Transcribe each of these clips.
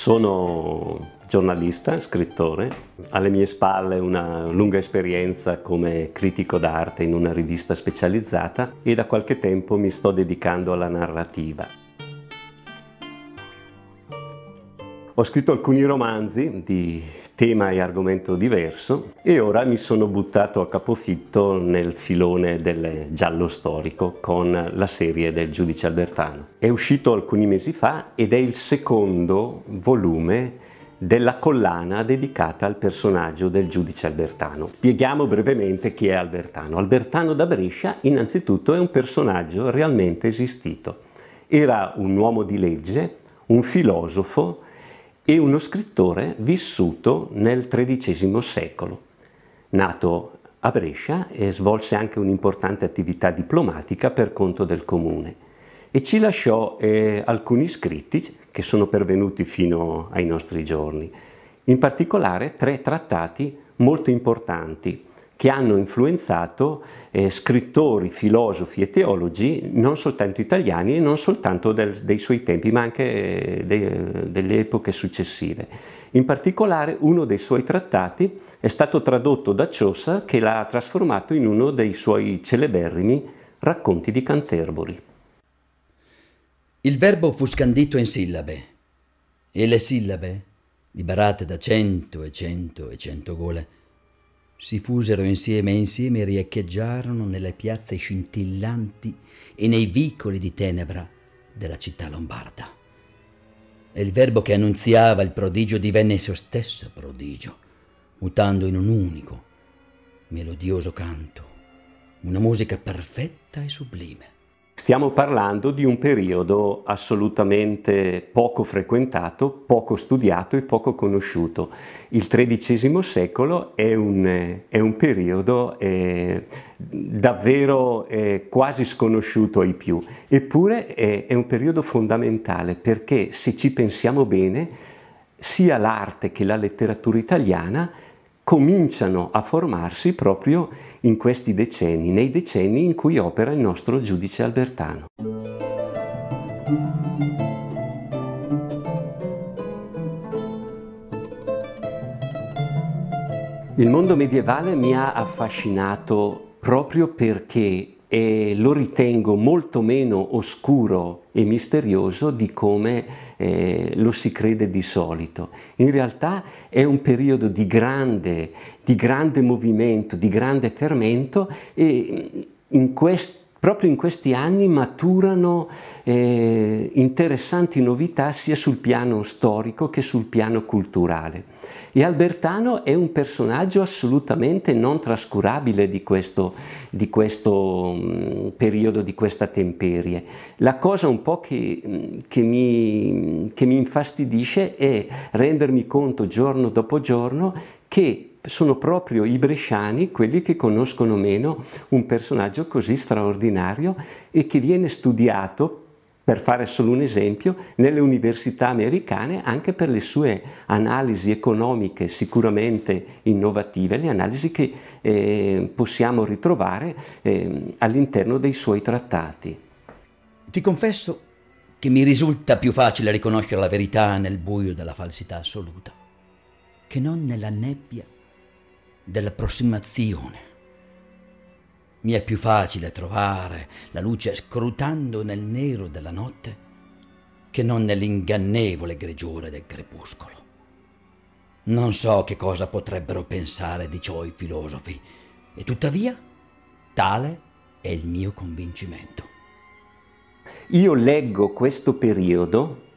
Sono giornalista, scrittore, alle mie spalle una lunga esperienza come critico d'arte in una rivista specializzata e da qualche tempo mi sto dedicando alla narrativa. Ho scritto alcuni romanzi di tema e argomento diverso e ora mi sono buttato a capofitto nel filone del giallo storico con la serie del giudice Albertano. È uscito alcuni mesi fa ed è il secondo volume della collana dedicata al personaggio del giudice Albertano. Spieghiamo brevemente chi è Albertano. Albertano da Brescia innanzitutto è un personaggio realmente esistito. Era un uomo di legge, un filosofo, e uno scrittore vissuto nel XIII secolo. Nato a Brescia e svolse anche un'importante attività diplomatica per conto del comune e ci lasciò eh, alcuni scritti che sono pervenuti fino ai nostri giorni, in particolare tre trattati molto importanti, che hanno influenzato eh, scrittori, filosofi e teologi non soltanto italiani e non soltanto del, dei suoi tempi ma anche eh, de, delle epoche successive. In particolare uno dei suoi trattati è stato tradotto da Ciossa che l'ha trasformato in uno dei suoi celeberrimi racconti di Canterbury. Il verbo fu scandito in sillabe e le sillabe, liberate da cento e cento e cento gole, si fusero insieme e insieme riecheggiarono nelle piazze scintillanti e nei vicoli di tenebra della città lombarda. E il verbo che annunziava il prodigio divenne esso stesso prodigio, mutando in un unico, melodioso canto, una musica perfetta e sublime. Stiamo parlando di un periodo assolutamente poco frequentato, poco studiato e poco conosciuto. Il XIII secolo è un, è un periodo eh, davvero eh, quasi sconosciuto ai più, eppure è, è un periodo fondamentale perché se ci pensiamo bene, sia l'arte che la letteratura italiana cominciano a formarsi proprio in questi decenni, nei decenni in cui opera il nostro giudice albertano. Il mondo medievale mi ha affascinato proprio perché e lo ritengo molto meno oscuro e misterioso di come eh, lo si crede di solito. In realtà è un periodo di grande, di grande movimento, di grande fermento e in questo proprio in questi anni maturano eh, interessanti novità sia sul piano storico che sul piano culturale. E Albertano è un personaggio assolutamente non trascurabile di questo, di questo mm, periodo, di questa temperie. La cosa un po' che, mm, che, mi, che mi infastidisce è rendermi conto giorno dopo giorno che sono proprio i bresciani quelli che conoscono meno un personaggio così straordinario e che viene studiato per fare solo un esempio, nelle università americane anche per le sue analisi economiche sicuramente innovative, le analisi che eh, possiamo ritrovare eh, all'interno dei suoi trattati. Ti confesso che mi risulta più facile riconoscere la verità nel buio della falsità assoluta che non nella nebbia dell'approssimazione. Mi è più facile trovare la luce scrutando nel nero della notte che non nell'ingannevole greggiore del crepuscolo. Non so che cosa potrebbero pensare di ciò i filosofi, e tuttavia tale è il mio convincimento. Io leggo questo periodo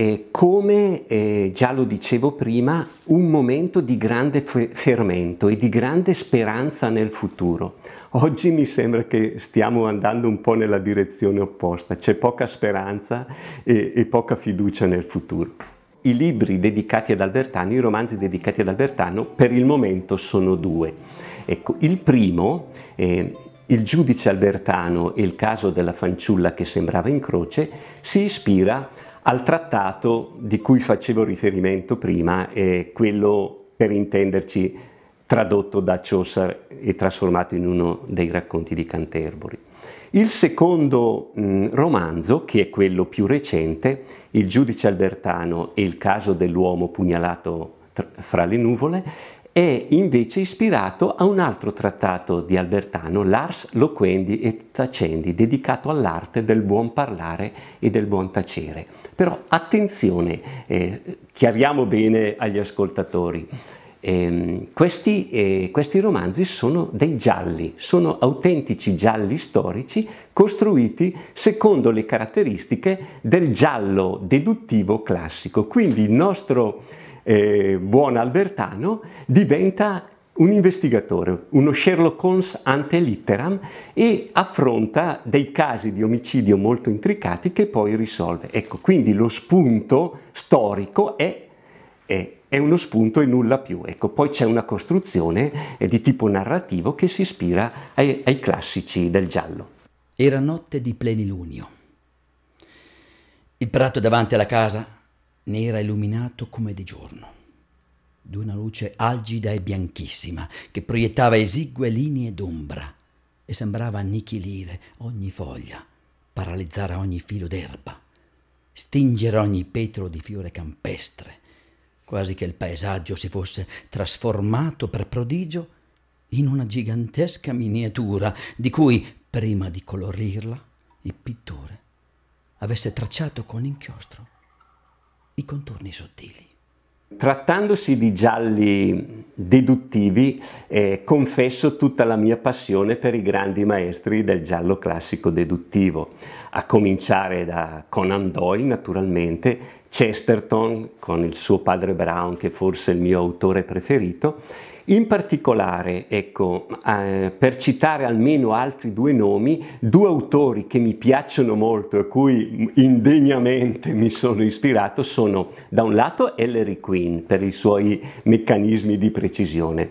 eh, come eh, già lo dicevo prima, un momento di grande fermento e di grande speranza nel futuro. Oggi mi sembra che stiamo andando un po' nella direzione opposta, c'è poca speranza e, e poca fiducia nel futuro. I libri dedicati ad Albertano, i romanzi dedicati ad Albertano, per il momento sono due. Ecco, il primo, eh, Il giudice Albertano e il caso della fanciulla che sembrava in croce, si ispira a al trattato di cui facevo riferimento prima, eh, quello per intenderci tradotto da Chaucer e trasformato in uno dei racconti di Canterbury. Il secondo mh, mm, romanzo, che è quello più recente, Il giudice albertano e il caso dell'uomo pugnalato tra, fra le nuvole, è invece ispirato a un altro trattato di Albertano, Lars Loquendi e Tacendi, dedicato all'arte del buon parlare e del buon tacere. Però attenzione, eh, chiariamo bene agli ascoltatori, eh, questi, eh, questi romanzi sono dei gialli, sono autentici gialli storici costruiti secondo le caratteristiche del giallo deduttivo classico. Quindi il nostro eh, buon albertano, diventa un investigatore, uno Sherlock Holmes ante litteram e affronta dei casi di omicidio molto intricati che poi risolve. Ecco, quindi lo spunto storico è, è, è uno spunto e nulla più. Ecco, poi c'è una costruzione eh, di tipo narrativo che si ispira ai, ai classici del giallo. Era notte di plenilunio. Il prato davanti alla casa ne era illuminato come di giorno, di una luce algida e bianchissima che proiettava esigue linee d'ombra e sembrava annichilire ogni foglia, paralizzare ogni filo d'erba, stingere ogni petro di fiore campestre, quasi che il paesaggio si fosse trasformato per prodigio in una gigantesca miniatura di cui, prima di colorirla, il pittore avesse tracciato con inchiostro i contorni sottili. Trattandosi di gialli deduttivi, eh, confesso tutta la mia passione per i grandi maestri del giallo classico deduttivo, a cominciare da Conan Doyle naturalmente, Chesterton con il suo padre Brown che forse è il mio autore preferito in particolare, ecco, eh, per citare almeno altri due nomi, due autori che mi piacciono molto e cui indegnamente mi sono ispirato sono da un lato Ellery Queen per i suoi meccanismi di precisione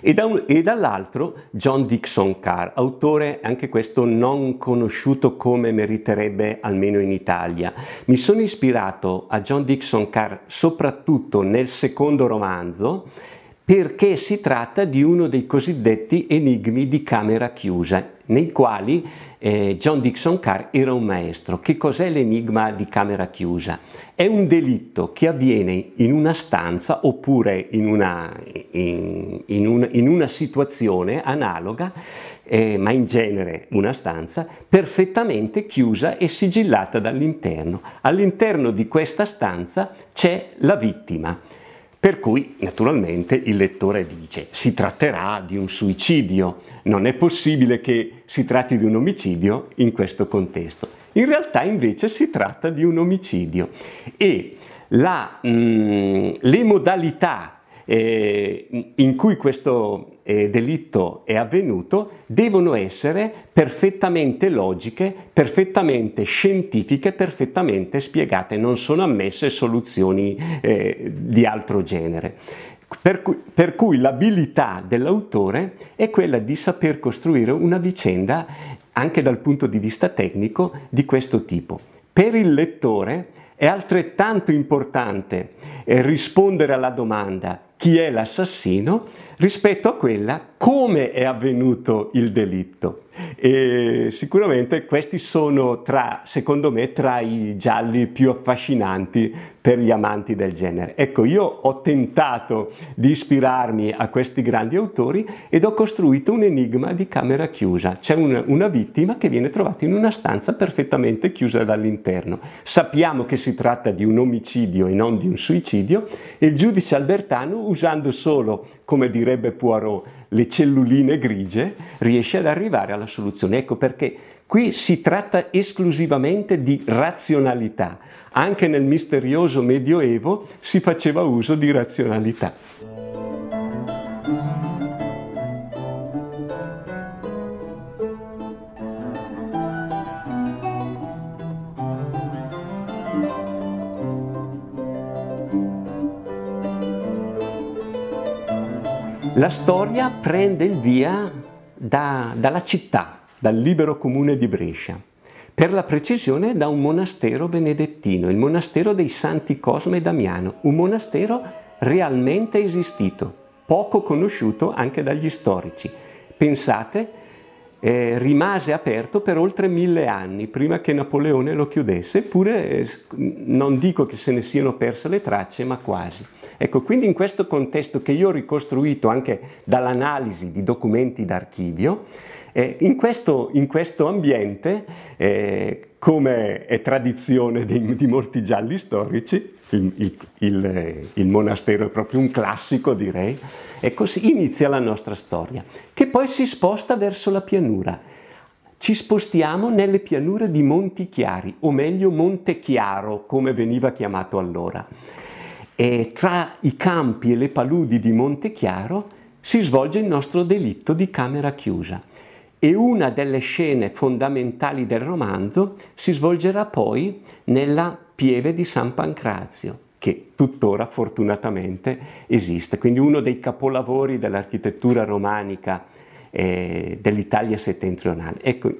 e, da un, e, dall'altro John Dixon Carr, autore anche questo non conosciuto come meriterebbe almeno in Italia. Mi sono ispirato a John Dixon Carr soprattutto nel secondo romanzo perché si tratta di uno dei cosiddetti enigmi di camera chiusa, nei quali eh, John Dixon Carr era un maestro. Che cos'è l'enigma di camera chiusa? È un delitto che avviene in una stanza oppure in una, in, in un, in una situazione analoga, eh, ma in genere una stanza, perfettamente chiusa e sigillata dall'interno. All'interno di questa stanza c'è la vittima per cui, naturalmente, il lettore dice, si tratterà di un suicidio, non è possibile che si tratti di un omicidio in questo contesto. In realtà, invece, si tratta di un omicidio e la, mh, mm, le modalità eh, in cui questo eh, delitto è avvenuto devono essere perfettamente logiche, perfettamente scientifiche, perfettamente spiegate, non sono ammesse soluzioni eh, di altro genere. Per cui, per cui l'abilità dell'autore è quella di saper costruire una vicenda anche dal punto di vista tecnico di questo tipo. Per il lettore è altrettanto importante eh, rispondere alla domanda chi è l'assassino rispetto a quella come è avvenuto il delitto e sicuramente questi sono tra, secondo me, tra i gialli più affascinanti per gli amanti del genere. Ecco, io ho tentato di ispirarmi a questi grandi autori ed ho costruito un enigma di camera chiusa. C'è un, una vittima che viene trovata in una stanza perfettamente chiusa dall'interno. Sappiamo che si tratta di un omicidio e non di un suicidio e il giudice Albertano, usando solo, come direbbe Poirot, le celluline grigie, riesce ad arrivare alla soluzione. Ecco perché qui si tratta esclusivamente di razionalità. Anche nel misterioso Medioevo si faceva uso di razionalità. La storia prende il via da, dalla città, dal libero comune di Brescia, per la precisione da un monastero benedettino, il monastero dei Santi Cosme e Damiano, un monastero realmente esistito, poco conosciuto anche dagli storici. Pensate eh, rimase aperto per oltre mille anni prima che Napoleone lo chiudesse, eppure eh, non dico che se ne siano perse le tracce, ma quasi. Ecco, quindi in questo contesto che io ho ricostruito anche dall'analisi di documenti d'archivio, eh, in, questo, in, questo, ambiente, eh, come è tradizione di, di molti gialli storici, il, il, il, il, monastero è proprio un classico direi, e così inizia la nostra storia, che poi si sposta verso la pianura. Ci spostiamo nelle pianure di Monti Chiari, o meglio Monte Chiaro, come veniva chiamato allora. E tra i campi e le paludi di Monte Chiaro si svolge il nostro delitto di camera chiusa e una delle scene fondamentali del romanzo si svolgerà poi nella Pieve di San Pancrazio, che tuttora fortunatamente esiste, quindi uno dei capolavori dell'architettura romanica eh, dell'Italia settentrionale. Ecco,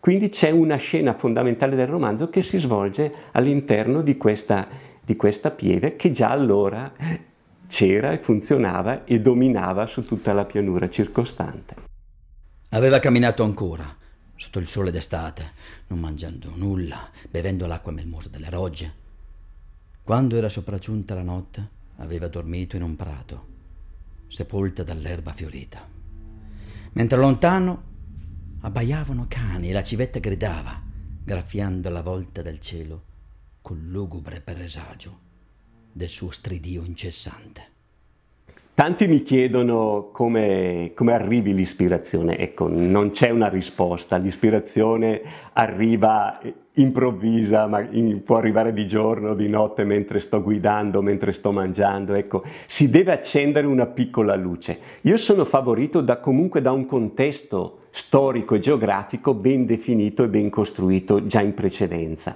quindi c'è una scena fondamentale del romanzo che si svolge all'interno di questa, di questa pieve che già allora c'era e funzionava e dominava su tutta la pianura circostante. Aveva camminato ancora sotto il sole d'estate, non mangiando nulla, bevendo l'acqua melmosa delle rogge. Quando era sopraggiunta la notte, aveva dormito in un prato, sepolta dall'erba fiorita. Mentre lontano abbaiavano cani e la civetta gridava, graffiando la volta del cielo col lugubre presagio del suo stridio incessante. Tanti mi chiedono come, come arrivi l'ispirazione, ecco, non c'è una risposta, l'ispirazione arriva improvvisa, ma può arrivare di giorno, di notte, mentre sto guidando, mentre sto mangiando, ecco, si deve accendere una piccola luce. Io sono favorito da, comunque da un contesto storico e geografico ben definito e ben costruito già in precedenza.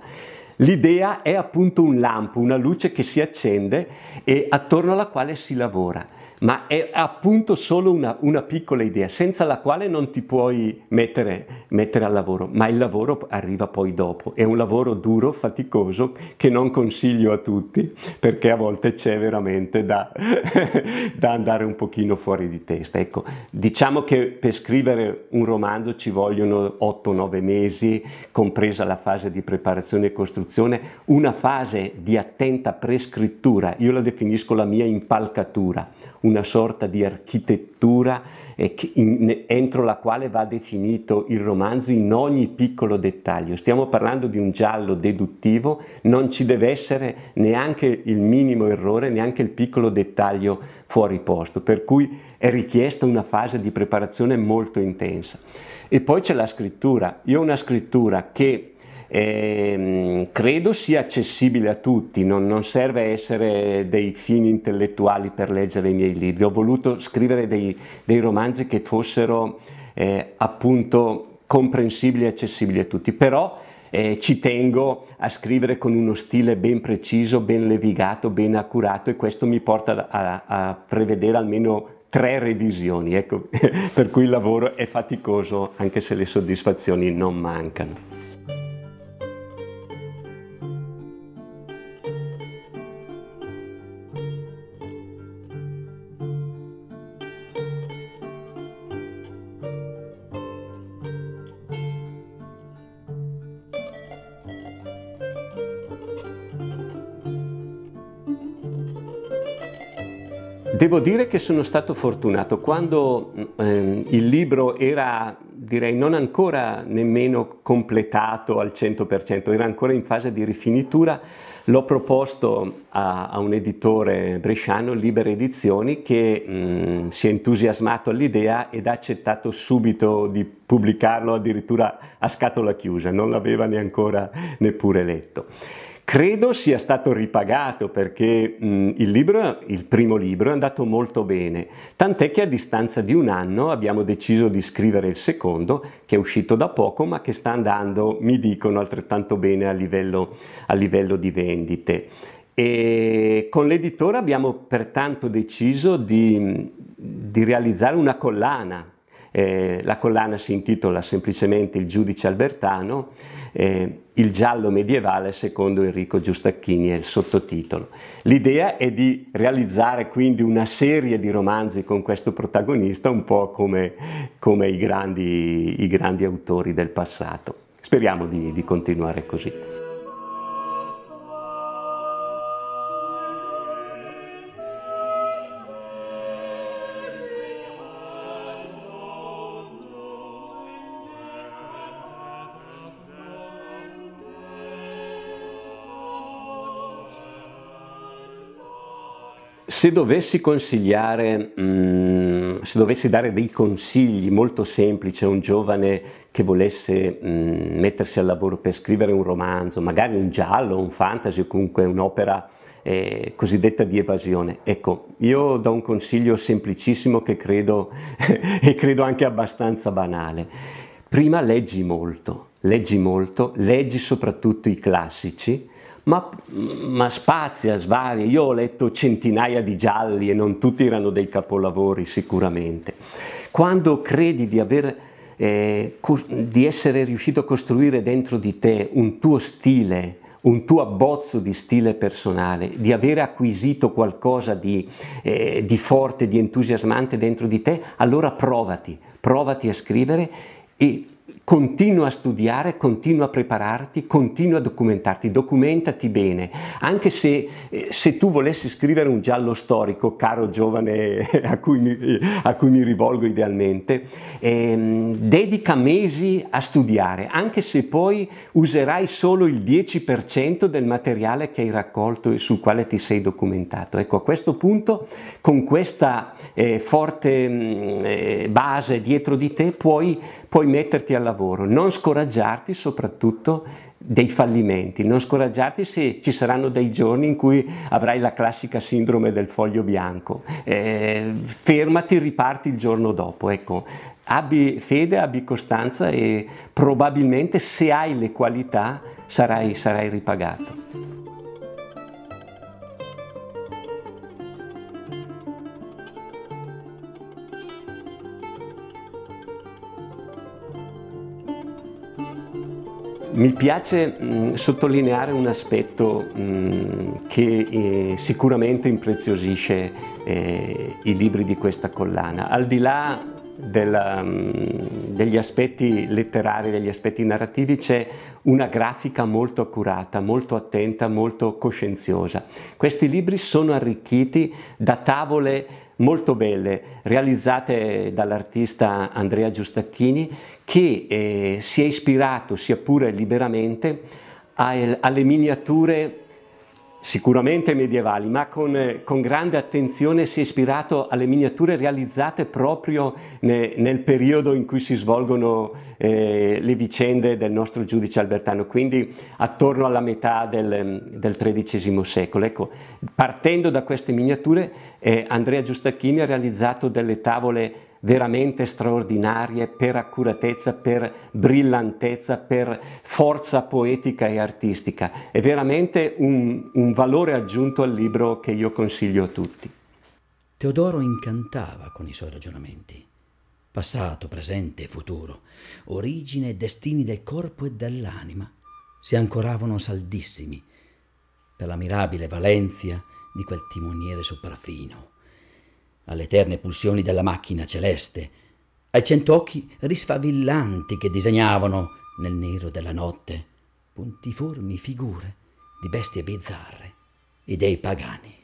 L'idea è appunto un lampo, una luce che si accende e attorno alla quale si lavora ma è appunto solo una, una, piccola idea senza la quale non ti puoi mettere, mettere, al lavoro, ma il lavoro arriva poi dopo, è un lavoro duro, faticoso, che non consiglio a tutti perché a volte c'è veramente da, da andare un pochino fuori di testa. Ecco, diciamo che per scrivere un romanzo ci vogliono 8-9 mesi, compresa la fase di preparazione e costruzione, una fase di attenta prescrittura, io la definisco la mia impalcatura, una sorta di architettura eh, entro la quale va definito il romanzo in ogni piccolo dettaglio. Stiamo parlando di un giallo deduttivo, non ci deve essere neanche il minimo errore, neanche il piccolo dettaglio fuori posto, per cui è richiesta una fase di preparazione molto intensa. E poi c'è la scrittura. Io ho una scrittura che e, ehm, credo sia accessibile a tutti, non, non, serve essere dei fini intellettuali per leggere i miei libri, ho voluto scrivere dei, dei romanzi che fossero eh, appunto comprensibili e accessibili a tutti, però eh, ci tengo a scrivere con uno stile ben preciso, ben levigato, ben accurato e questo mi porta a, a prevedere almeno tre revisioni, ecco, per cui il lavoro è faticoso anche se le soddisfazioni non mancano. Devo dire che sono stato fortunato. Quando ehm, il libro era, direi, non ancora nemmeno completato al 100%, era ancora in fase di rifinitura, l'ho proposto a, a un editore bresciano, Libere Edizioni, che mh, mm, si è entusiasmato all'idea ed ha accettato subito di pubblicarlo addirittura a scatola chiusa, non l'aveva neanche neppure letto. Credo sia stato ripagato perché mh, il, libro, il primo libro è andato molto bene, tant'è che a distanza di un anno abbiamo deciso di scrivere il secondo che è uscito da poco ma che sta andando, mi dicono, altrettanto bene a livello, a livello di vendite. E con l'editore abbiamo pertanto deciso di, di realizzare una collana eh, la collana si intitola semplicemente Il giudice albertano, eh, il giallo medievale secondo Enrico Giustacchini è il sottotitolo. L'idea è di realizzare quindi una serie di romanzi con questo protagonista, un po' come, come i, grandi, i, grandi, autori del passato. Speriamo di, di continuare così. Se dovessi consigliare, mm, se dovessi dare dei consigli molto semplici a un giovane che volesse mm, mettersi al lavoro per scrivere un romanzo, magari un giallo, un fantasy o comunque un'opera eh, cosiddetta di evasione, ecco, io do un consiglio semplicissimo che credo e credo anche abbastanza banale. Prima leggi molto, leggi molto, leggi soprattutto i classici, ma, ma spazia, svaria. Io ho letto centinaia di gialli e non tutti erano dei capolavori sicuramente. Quando credi di aver eh, di essere riuscito a costruire dentro di te un tuo stile, un tuo abbozzo di stile personale, di aver acquisito qualcosa di, eh, di forte, di entusiasmante dentro di te, allora provati, provati a scrivere e continua a studiare, continua a prepararti, continua a documentarti, documentati bene, anche se, eh, se tu volessi scrivere un giallo storico, caro giovane a cui mi, a cui mi rivolgo idealmente, ehm, dedica mesi a studiare, anche se poi userai solo il 10% del materiale che hai raccolto e sul quale ti sei documentato. Ecco, a questo punto, con questa eh, forte mm, eh, base dietro di te, puoi puoi metterti al lavoro, non scoraggiarti soprattutto dei fallimenti, non scoraggiarti se ci saranno dei giorni in cui avrai la classica sindrome del foglio bianco, eh, fermati, riparti il giorno dopo, ecco, abbi fede, abbi costanza e probabilmente se hai le qualità sarai, sarai ripagato. Mi piace mh, mm, sottolineare un aspetto mh, mm, che eh, sicuramente impreziosisce eh, i libri di questa collana, al di là della, mh, mm, degli aspetti letterari, degli aspetti narrativi c'è una grafica molto accurata, molto attenta, molto coscienziosa. Questi libri sono arricchiti da tavole molto belle realizzate dall'artista Andrea Giustacchini che eh, si è ispirato sia pure liberamente alle miniature sicuramente medievali, ma con, eh, con, grande attenzione si è ispirato alle miniature realizzate proprio ne, nel periodo in cui si svolgono eh, le vicende del nostro giudice albertano, quindi attorno alla metà del, mm, del XIII secolo. Ecco, partendo da queste miniature, eh, Andrea Giustacchini ha realizzato delle tavole veramente straordinarie per accuratezza, per brillantezza, per forza poetica e artistica. È veramente un, un valore aggiunto al libro che io consiglio a tutti. Teodoro incantava con i suoi ragionamenti. Passato, presente e futuro, origine e destini del corpo e dell'anima si ancoravano saldissimi per la mirabile valenza di quel timoniere sopraffino alle eterne pulsioni della macchina celeste, ai cento occhi risfavillanti che disegnavano nel nero della notte puntiformi figure di bestie bizzarre, e dei pagani.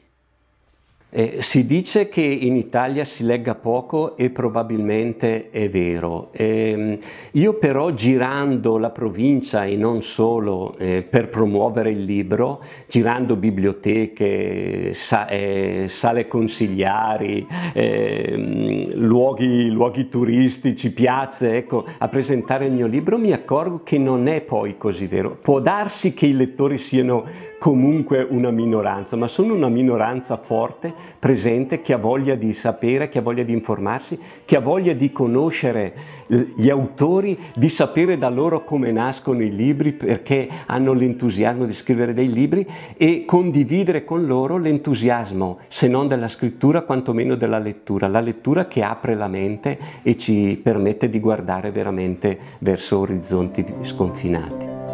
Eh, si dice che in Italia si legga poco e probabilmente è vero. Eh, io però girando la provincia e non solo eh, per promuovere il libro, girando biblioteche, sa eh, sale consigliari, ehm, luoghi, luoghi, turistici, piazze, ecco, a presentare il mio libro mi accorgo che non è poi così vero. Può darsi che i lettori siano comunque una minoranza, ma sono una minoranza forte presente, che ha voglia di sapere, che ha voglia di informarsi, che ha voglia di conoscere gli autori, di sapere da loro come nascono i libri, perché hanno l'entusiasmo di scrivere dei libri e condividere con loro l'entusiasmo, se non della scrittura, quantomeno della lettura, la lettura che apre la mente e ci permette di guardare veramente verso orizzonti sconfinati.